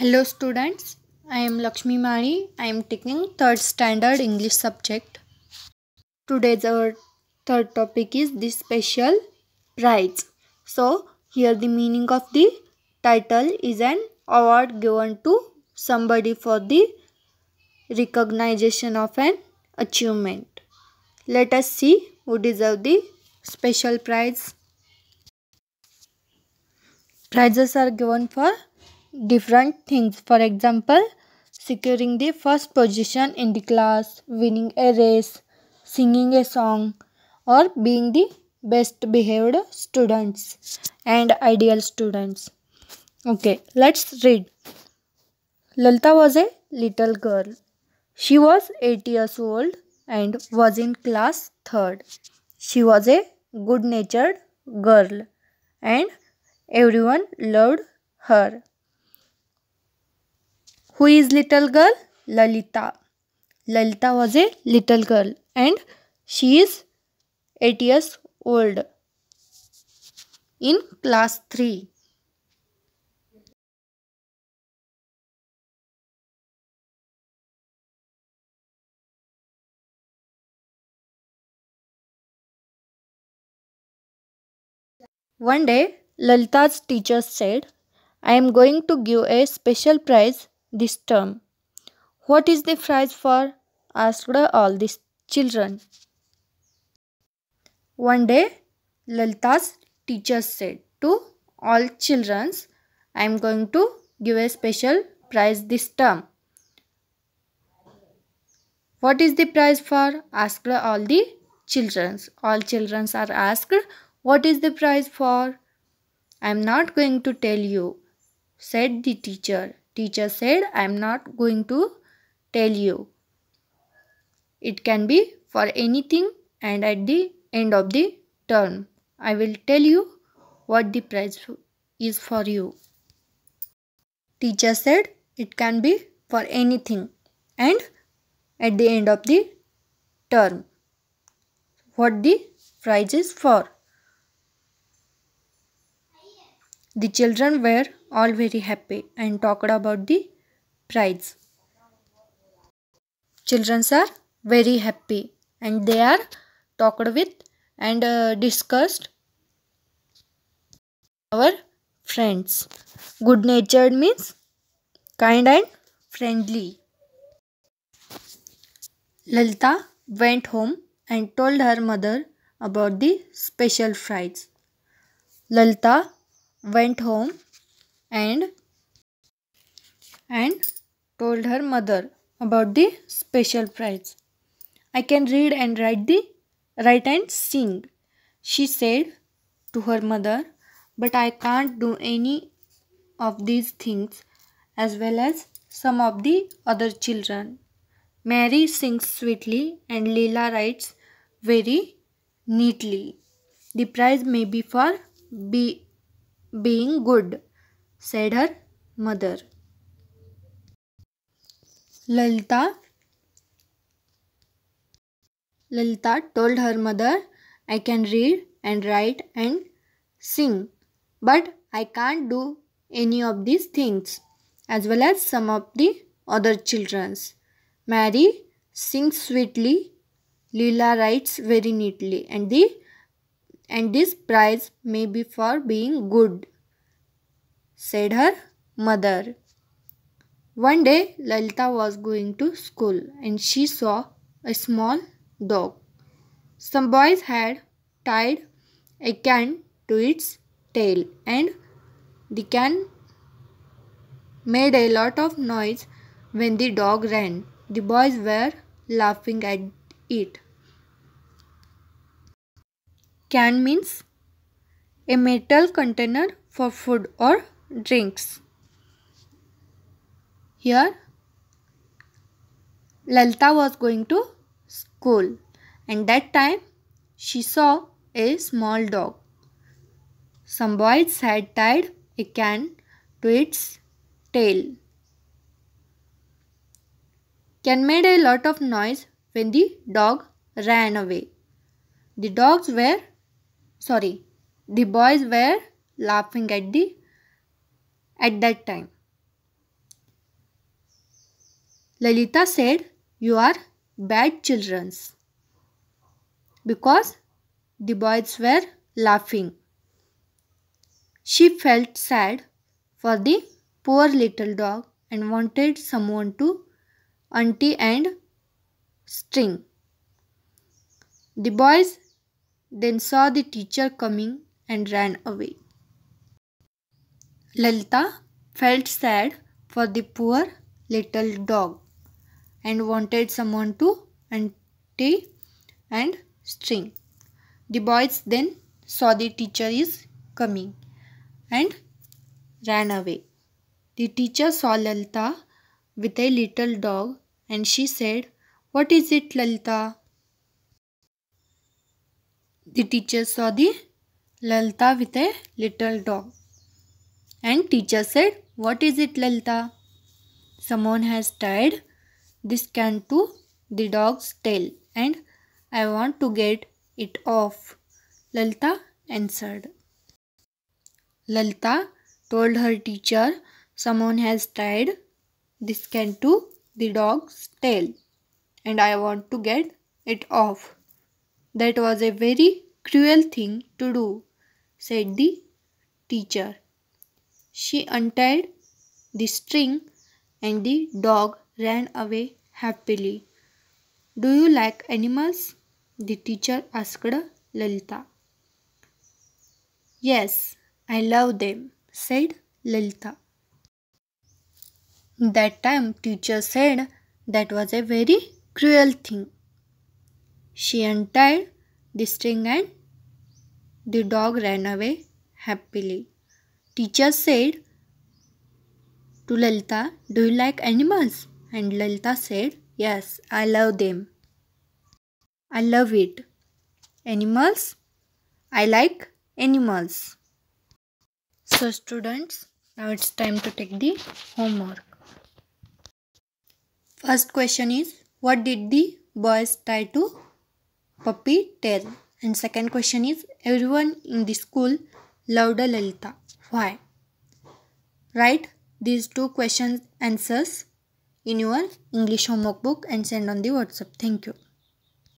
Hello students, I am Lakshmi Mani. I am taking third standard English subject. Today's our third topic is the special prize. So here the meaning of the title is an award given to somebody for the recognition of an achievement. Let us see who deserve the special prize. Prizes are given for different things. For example, securing the first position in the class, winning a race, singing a song, or being the best behaved students and ideal students. Okay, let's read. Lalita was a little girl. She was 8 years old and was in class 3rd. She was a good natured girl and everyone loved her. Who is little girl? Lalita. Lalita was a little girl and she is 8 years old in class 3. One day, Lalita's teacher said, I am going to give a special prize this term. What is the prize for? asked all these children. One day, Lalita's teacher said to all children, I am going to give a special prize this term. What is the prize for? asked all the children. All children are asked, What is the prize for? I am not going to tell you, said the teacher. Teacher said, I am not going to tell you. It can be for anything and at the end of the term, I will tell you what the price is for you. Teacher said, it can be for anything and at the end of the term, what the price is for. The children were all very happy and talked about the prize. Children are very happy and they are talked with and uh, discussed our friends. Good natured means kind and friendly. Lalita went home and told her mother about the special fries. Lalita went home and and told her mother about the special prize. I can read and write the write and sing, she said to her mother, but I can't do any of these things as well as some of the other children. Mary sings sweetly and Leela writes very neatly. The prize may be for be being good, said her mother. Lalita Lalita told her mother, I can read and write and sing, but I can't do any of these things, as well as some of the other children's. Mary sings sweetly, Lila writes very neatly, and the and this prize may be for being good, said her mother. One day, Lalita was going to school and she saw a small dog. Some boys had tied a can to its tail and the can made a lot of noise when the dog ran. The boys were laughing at it. Can means a metal container for food or drinks. Here, Lalita was going to school and that time she saw a small dog. Some boys had tied a can to its tail. Can made a lot of noise when the dog ran away. The dogs were sorry the boys were laughing at the at that time lalita said you are bad childrens because the boys were laughing she felt sad for the poor little dog and wanted someone to auntie and string the boys then saw the teacher coming and ran away. Lalita felt sad for the poor little dog and wanted someone to untie and string. The boys then saw the teacher is coming and ran away. The teacher saw Lalita with a little dog and she said, What is it, Lalita? The teacher saw the Lalita with a little dog. And teacher said, what is it Lalita? Someone has tied this can to the dog's tail and I want to get it off. Lalita answered. Lalita told her teacher someone has tied this can to the dog's tail and I want to get it off. That was a very cruel thing to do, said the teacher. She untied the string and the dog ran away happily. Do you like animals? The teacher asked Lalita. Yes, I love them, said Lalita. That time teacher said that was a very cruel thing. She untied the string and the dog ran away happily. Teacher said to Lalita, Do you like animals? And Lalita said, Yes, I love them. I love it. Animals? I like animals. So students, now it's time to take the homework. First question is, what did the boys tie to puppy tail. And second question is everyone in the school loved Lalita. Why? Write these two questions answers in your English homework book and send on the WhatsApp. Thank you.